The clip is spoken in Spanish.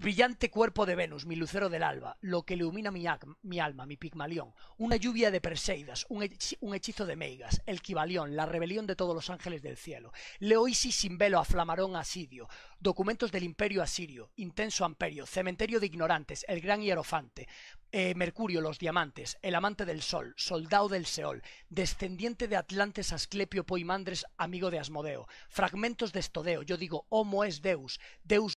brillante cuerpo de Venus, mi lucero del alba, lo que ilumina mi, mi alma, mi pigmalión, una lluvia de Perseidas, un, hechizo de Meigas, el Kibalión, la rebelión de todos los ángeles del cielo, Leoisis sin velo a asidio, documentos del imperio asirio, intenso amperio, cementerio de ignorantes, el gran hierofante, eh, Mercurio, los diamantes, el amante del sol, soldado del Seol, descendiente de Atlantes Asclepio Poimandres, amigo de Asmodeo, fragmentos de Estodeo, yo digo, homo es Deus, Deus